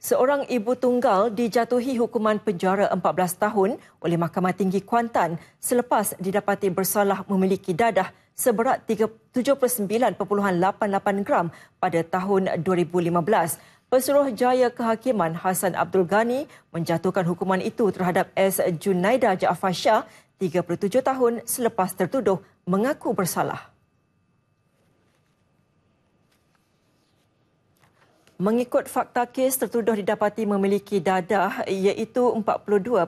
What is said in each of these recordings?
Seorang ibu tunggal dijatuhi hukuman penjara 14 tahun oleh Mahkamah Tinggi Kuantan selepas didapati bersalah memiliki dadah seberat 79.88 gram pada tahun 2015. Pesuruh Jaya Kehakiman Hassan Abdul Ghani menjatuhkan hukuman itu terhadap S. Junaida Jaafar Shah, 37 tahun selepas tertuduh mengaku bersalah. Mengikut fakta kes tertuduh didapati memiliki dadah iaitu 42.98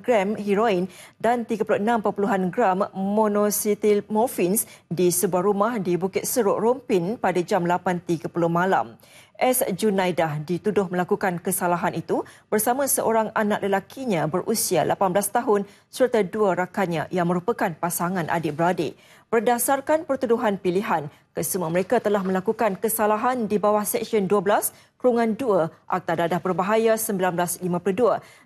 gram heroin dan 36.6 gram monositil morphins di sebuah rumah di Bukit Seruk Rompin pada jam 8.30 malam. S. Junaidah dituduh melakukan kesalahan itu bersama seorang anak lelakinya berusia 18 tahun serta dua rakannya yang merupakan pasangan adik-beradik. Berdasarkan pertuduhan pilihan, Kesemua mereka telah melakukan kesalahan di bawah Seksyen 12 Kurungan 2 Akta Dadah Berbahaya 1952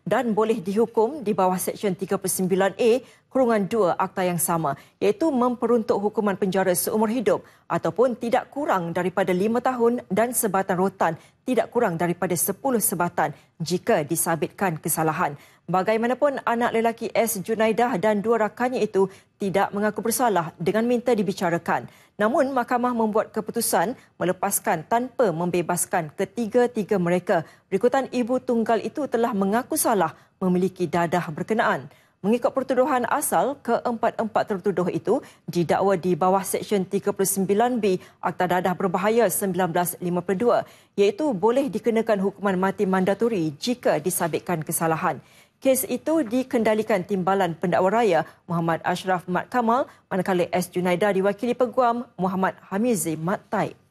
dan boleh dihukum di bawah Seksyen 39A kurungan dua akta yang sama iaitu memperuntuk hukuman penjara seumur hidup ataupun tidak kurang daripada lima tahun dan sebatan rotan tidak kurang daripada sepuluh sebatan jika disabitkan kesalahan. Bagaimanapun, anak lelaki S. Junaidah dan dua rakannya itu tidak mengaku bersalah dengan minta dibicarakan. Namun, mahkamah membuat keputusan melepaskan tanpa membebaskan ketiga-tiga mereka. Berikutan ibu tunggal itu telah mengaku salah memiliki dadah berkenaan. Mengikut pertuduhan asal, keempat-empat tertuduh itu didakwa di bawah Seksyen 39B Akta Dadah Berbahaya 1952 iaitu boleh dikenakan hukuman mati mandatori jika disabitkan kesalahan. Kes itu dikendalikan timbalan pendakwa raya Muhammad Ashraf Mat Kamal manakala S. Junaida diwakili peguam Muhammad Hamizi Mat Taib.